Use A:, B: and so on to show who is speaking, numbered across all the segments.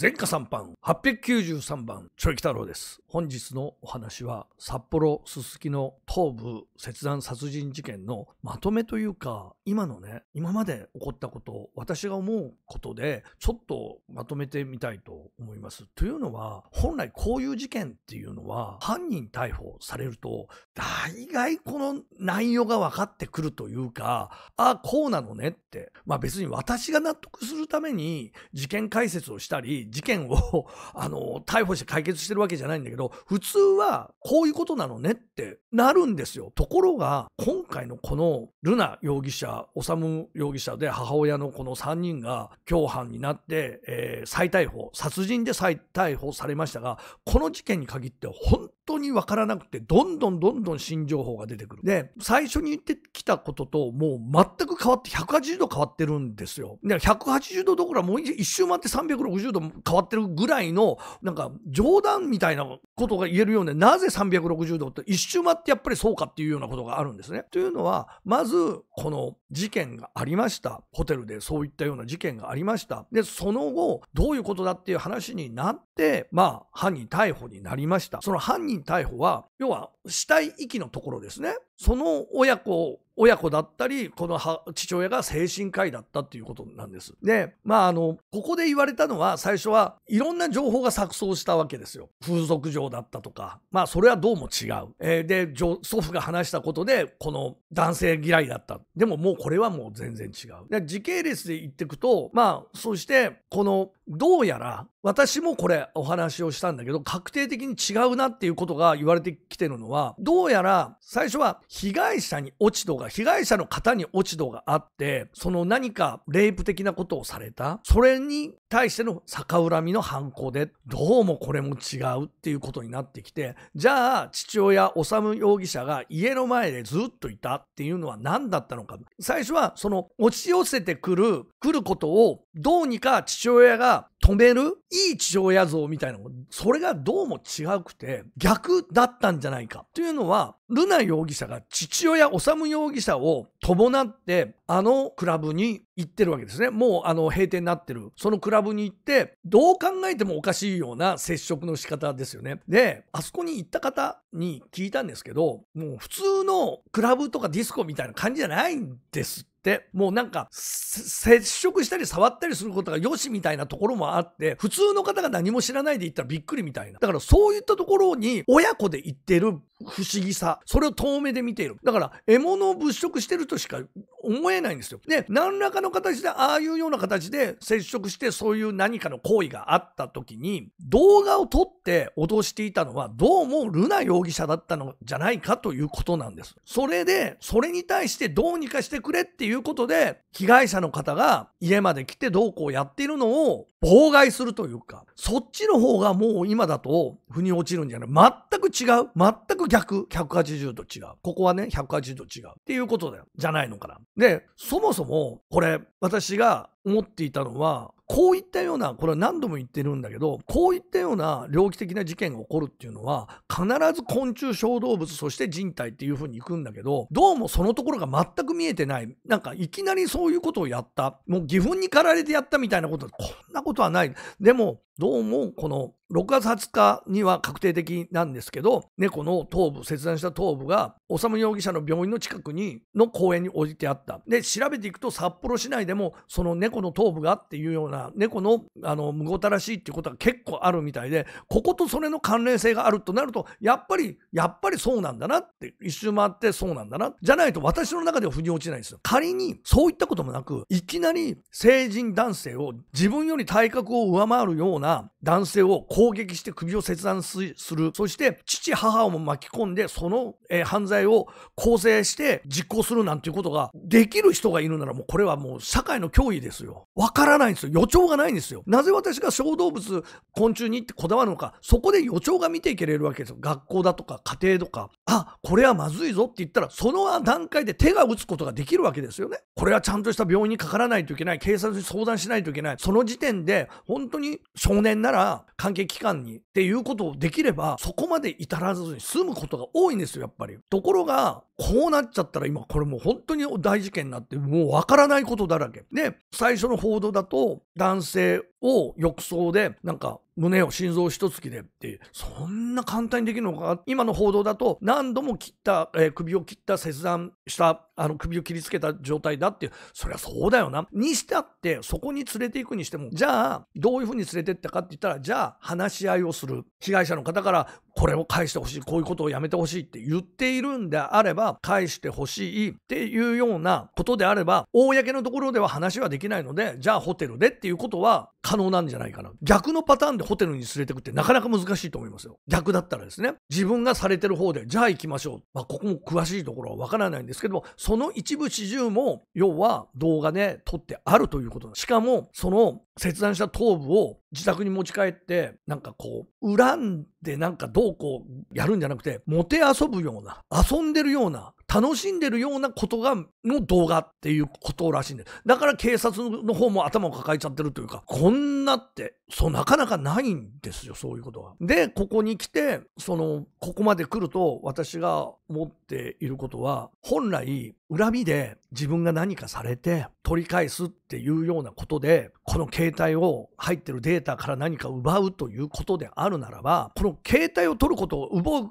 A: 前科3班893番チョイキ太郎です本日のお話は札幌すすきの頭部切断殺人事件のまとめというか今のね今まで起こったこと私が思うことでちょっとまとめてみたいと思いますというのは本来こういう事件っていうのは犯人逮捕されると大概この内容が分かってくるというかああこうなのねってまあ別に私が納得するために事件解説をしたり事件を、あの、逮捕して解決してるわけじゃないんだけど、普通はこういうことなのねってなるんですよ。ところが、今回のこのルナ容疑者、修容疑者で母親のこの3人が共犯になって、えー、再逮捕、殺人で再逮捕されましたが、この事件に限って本当にわからなくて、どんどんどんどん新情報が出てくる。で、最初に言ってきたことと、もう全く変わって、180度変わってるんですよ。だから180度どころか、もう一周回って360度変わってるぐらいの、なんか冗談みたいなことが言えるようで、なぜ360度って一周回ってやっぱりそうかっていうようなことがあるんですね。というのは、まず、この事件がありました。ホテルでそういったような事件がありました。で、その後、どういうことだっていう話になって、まあ、犯人逮捕になりました。その犯人人逮捕は、要は死体遺棄のところですね。その親子、親子だったり、この父親が精神科医だったっていうことなんです。で、まあ、あの、ここで言われたのは、最初はいろんな情報が錯綜したわけですよ。風俗場だったとか、まあ、それはどうも違う。えー、で、祖父が話したことで、この男性嫌いだった。でももうこれはもう全然違う。で時系列で言っていくと、まあ、そして、この、どうやら、私もこれお話をしたんだけど、確定的に違うなっていうことが言われてきてるのは、は、どうやら最初は被害者に落ち度が、被害者の方に落ち度があって、その何かレイプ的なことをされた、それに対しての逆恨みの犯行で、どうもこれも違うっていうことになってきて、じゃあ父親、修容疑者が家の前でずっといたっていうのは何だったのか。最初はその落ち寄せてくる、来ることをどうにか父親が止めるいい父親像みたいなそれがどうも違くて逆だったんじゃないかというのはルナ容疑者が父親修容疑者を伴ってあのクラブに行ってるわけですねもうあの閉店になってるそのクラブに行ってどう考えてもおかしいような接触の仕方ですよねであそこに行った方に聞いたんですけどもう普通のクラブとかディスコみたいな感じじゃないんですって、もうなんか、接触したり触ったりすることがよしみたいなところもあって、普通の方が何も知らないで行ったらびっくりみたいな。だからそういったところに、親子で行ってる不思議さ、それを遠目で見ている。だから、獲物を物色してるとしか思えないんですよ。で、何らかの形で、ああいうような形で接触して、そういう何かの行為があった時に、動画を撮って脅していたのは、どうもルナ容疑者だったのじゃないかということなんです。それで、それに対してどうにかしてくれっていうことで、被害者の方が家まで来てどうこうやっているのを妨害するというか、そっちの方がもう今だと腑に落ちるんじゃない全く違う。全く逆。180度違う。ここはね、180度違う。っていうことだよ。じゃないのかな。で、そもそも、これ、私が思っていたのは、こういったような、これは何度も言ってるんだけど、こういったような猟奇的な事件が起こるっていうのは、必ず昆虫、小動物、そして人体っていう風に行くんだけど、どうもそのところが全く見えてない。なんかいきなりそういうことをやった。もう義憤に駆られてやったみたいなこと、こんなことはない。でも、どうもこの6月20日には確定的なんですけど、猫の頭部、切断した頭部が、修容疑者の病院の近くに、の公園に置いてあった。で、調べていくと札幌市内でも、その猫の頭部がっていうような、猫の、あの、無ごたらしいっていうことが結構あるみたいで、こことそれの関連性があるとなると、やっぱり、やっぱりそうなんだなって、一周回ってそうなんだな。じゃないと私の中では腑に落ちないんですよ。仮に、そういったこともなく、いきなり成人男性を自分より体格を上回るような、男性を攻撃して首を切断する、そして父、母をも巻き込んで、その、えー、犯罪を構成して実行するなんていうことができる人がいるなら、もうこれはもう社会の脅威ですよ。わからないんですよ。予兆がないんですよ。なぜ私が小動物、昆虫にってこだわるのか、そこで予兆が見ていけれるわけですよ。学校だとか家庭とか、あ、これはまずいぞって言ったら、その段階で手が打つことができるわけですよね。これはちゃんとした病院にかからないといけない、警察に相談しないといけない、その時点で本当に少年なら関係機関にっていうことをできれば、そこまで至らずに済むことが多いんですよ、やっぱり。ところが、こうなっちゃったら今これもう本当に大事件になって、もうわからないことだらけ。で、最初の報道だと、男性を浴槽でなんか胸を心臓一突きでっていうそんな簡単にできるのか今の報道だと何度も切った、えー、首を切った切断したあの首を切りつけた状態だっていうそりゃそうだよなにしたってそこに連れていくにしてもじゃあどういうふうに連れてったかって言ったらじゃあ話し合いをする被害者の方からこれを返してほしい、こういうことをやめてほしいって言っているんであれば、返してほしいっていうようなことであれば、公のところでは話はできないので、じゃあホテルでっていうことは可能なんじゃないかな。逆のパターンでホテルに連れてくってなかなか難しいと思いますよ。逆だったらですね、自分がされてる方で、じゃあ行きましょう。まあ、ここも詳しいところはわからないんですけども、その一部始終も、要は動画で撮ってあるということしかも、その切断した頭部を自宅に持ち帰ってなんかこう恨んでなんかどうこうやるんじゃなくてもてあそぶような遊んでるような楽しんでるようなことが、の動画っていうことらしいんです。だから警察の方も頭を抱えちゃってるというか、こんなって、そう、なかなかないんですよ、そういうことは。で、ここに来て、その、ここまで来ると、私が思っていることは、本来、恨みで自分が何かされて取り返すっていうようなことで、この携帯を入ってるデータから何か奪うということであるならば、この携帯を取ることを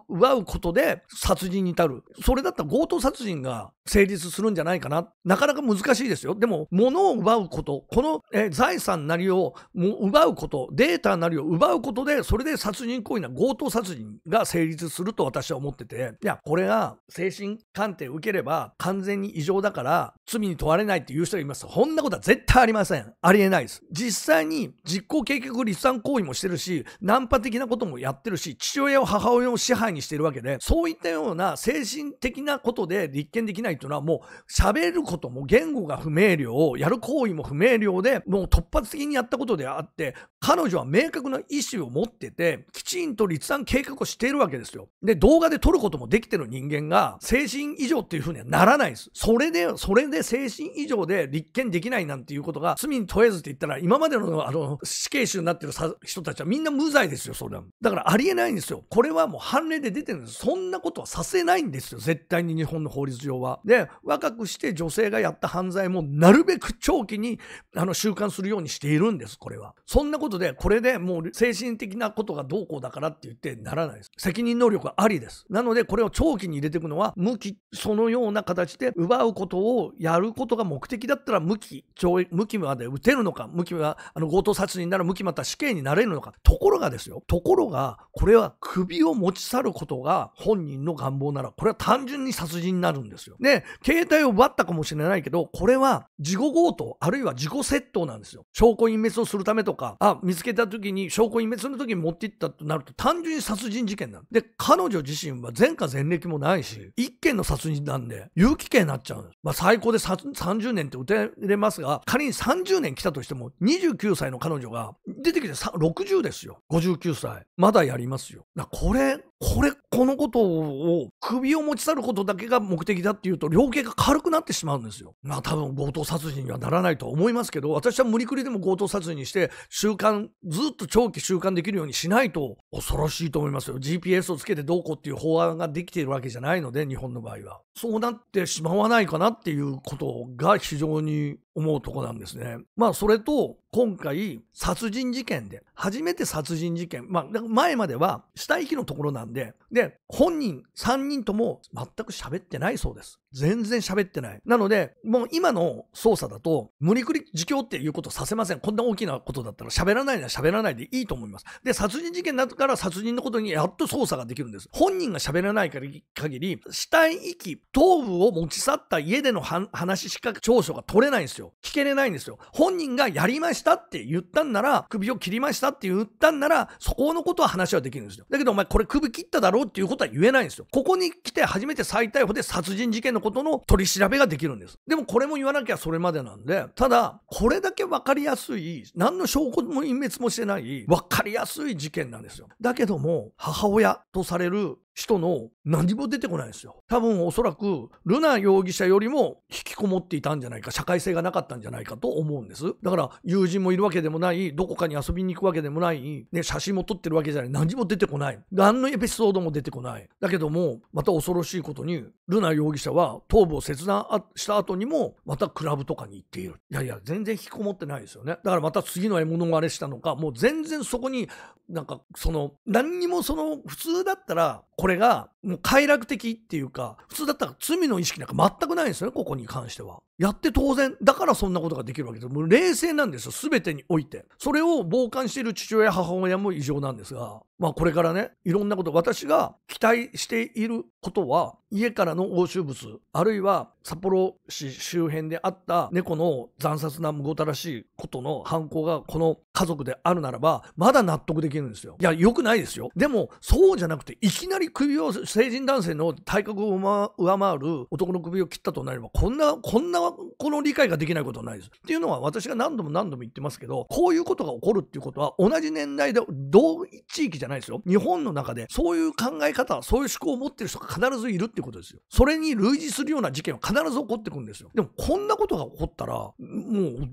A: 奪うことで殺人に至る。それだったら強強盗殺人が成立するんじゃないかな。なかなか難しいですよ。でも、物を奪うこと、この、え財産なりを奪うこと、データなりを奪うことで、それで殺人行為な強盗殺人が成立すると私は思ってて、いや、これが精神鑑定受ければ完全に異常だから罪に問われないっていう人がいます。こんなことは絶対ありません。ありえないです。実際に実行計画立案行為もしてるし、ナンパ的なこともやってるし、父親を母親を支配にしてるわけで、そういったような精神的なことで立件できないというのはもう喋ることも言語が不明瞭やる行為も不明瞭でもう突発的にやったことであって彼女は明確な意思を持っててきちんと立案計画をしているわけですよ。で動画で撮ることもできてる人間が精神異常っていうふうにはならないです。それでそれで精神異常で立件できないなんていうことが罪に問えずって言ったら今までのあの死刑囚になってる人たちはみんな無罪ですよそれは。だからありえないんですよ。これはもう判例で出てるんです。そんなことはさせないんですよ絶対に日本の法律上は。で、若くして女性がやった犯罪もなるべく長期にあの収監するようにしているんです、これは。そんなことで、これでもう精神的なことがどうこうだからって言ってならないです。責任能力はありです。なので、これを長期に入れていくのは、無期、そのような形で奪うことをやることが目的だったら無期、懲役、無期まで打てるのか、無期はあの強盗殺人なら無期また死刑になれるのか。ところがですよ、ところが、これは首を持ち去ることが本人の願望なら、これは単純に殺人になるんですよ。でで、携帯を奪ったかもしれないけど、これは自己強盗、あるいは自己窃盗なんですよ。証拠隠滅をするためとか、あ、見つけた時に、証拠隠滅の時に持っていったとなると、単純に殺人事件なんで、彼女自身は前科前歴もないし、1件の殺人なんで、有期刑になっちゃうんです。まあ、最高で30年って打てれますが、仮に30年来たとしても、29歳の彼女が出てきて60ですよ。59歳。まだやりますよ。これ、これ、そのことを首を持ち去ることだけが目的だっていうと量刑が軽くなってしまうんですよ。まあ多分強盗殺人にはならないとは思いますけど私は無理くりでも強盗殺人にして習慣ずっと長期習慣できるようにしないと恐ろしいと思いますよ。GPS をつけてどうこうっていう法案ができているわけじゃないので日本の場合は。そうなってしまわないかなっていうことが非常に思うとこなんですね。まあそれと今回、殺人事件で、初めて殺人事件、まあ、前までは死体遺棄のところなんで、で、本人3人とも全く喋ってないそうです。全然喋ってない。なので、もう今の捜査だと、無理くり自供っていうことさせません。こんな大きなことだったら喋らないなら喋らないでいいと思います。で、殺人事件になったから殺人のことにやっと捜査ができるんです。本人が喋らない限り、死体遺棄、頭部を持ち去った家での話しか調書が取れないんですよ。聞けれないんですよ。本人がやりましたしたって言ったんなら、首を切りましたって言ったんなら、そこのことは話はできるんですよ。だけどお前これ首切っただろうっていうことは言えないんですよ。ここに来て初めて再逮捕で殺人事件のことの取り調べができるんです。でもこれも言わなきゃそれまでなんで、ただ、これだけ分かりやすい、何の証拠も隠滅もしてない、分かりやすい事件なんですよ。だけども、母親とされる人の何も出てこないんですよ。多分おそらく、ルナ容疑者よりも引きこもっていたんじゃないか、社会性がなかったんじゃないかと思うんです。だから、友人もいるわけでもない、どこかに遊びに行くわけでもない、ね、写真も撮ってるわけじゃない、何も出てこない。何のエピソードも出てこない。だけども、また恐ろしいことに、ルナ容疑者は頭部を切断した後にも、またクラブとかに行っている。いやいや、全然引きこもってないですよね。だからまた次の獲物があれしたのか、もう全然そこに、なんか、その、何にもその、普通だったら、これがもう快楽的っていうか、普通だったら罪の意識なんか全くないんですよね、ここに関しては。やって当然。だからそんなことができるわけです。もう冷静なんですよ、すべてにおいて。それを傍観している父親、母親も異常なんですが、まあこれからね、いろんなこと、私が期待していることは、家からの押収物、あるいは札幌市周辺であった猫の残殺なむごたらしいことの犯行がこの家族であるならば、まだ納得できるんですよ。いや、良くないですよ。でも、そうじゃなくて、いきなり首を成人男性の体格を上回る男の首を切ったとなれば、こんな、こんな、この理解ができないことはないです。っていうのは私が何度も何度も言ってますけど、こういうことが起こるっていうことは、同じ年代で同地域じゃないですよ。日本の中で、そういう考え方、そういう思考を持ってる人が必ずいるってことですよ。それに類似するような事件は必ず起こってくるんですよ。でも、こんなことが起こったら、もう、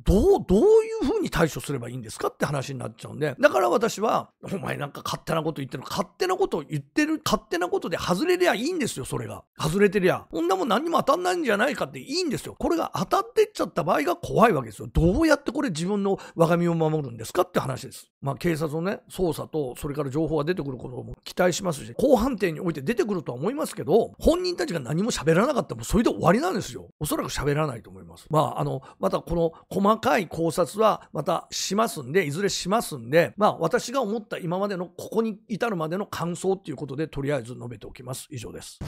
A: どう、どういうふうに対処すればいいんですかって話になっちゃうんで、だから私は、お前なんか勝手なこと言ってる、勝手なことを言ってる、勝手なことで外れりゃいいんですよ、それが。外れてりゃ。こんなもん何も当たんないんじゃないかっていいんですよ。これが当たってっちゃった場合が怖いわけですよ。どうやってこれ自分の我が身を守るんですかって話です。まあ、警察のね、捜査と、それから情報が出てくることも期待しますし、公判定において出てくるとは思いますけど、本人たちが何も喋らなかったらもうそれで終わりなんですよ。おそらく喋らないと思います。まあ、あの、またこの細かい考察はまたしますんで、いずれしますんで、まあ、私が思った今までのここに至るまでの感想っていうことで、とりあえず述べておきます。きます。以上です。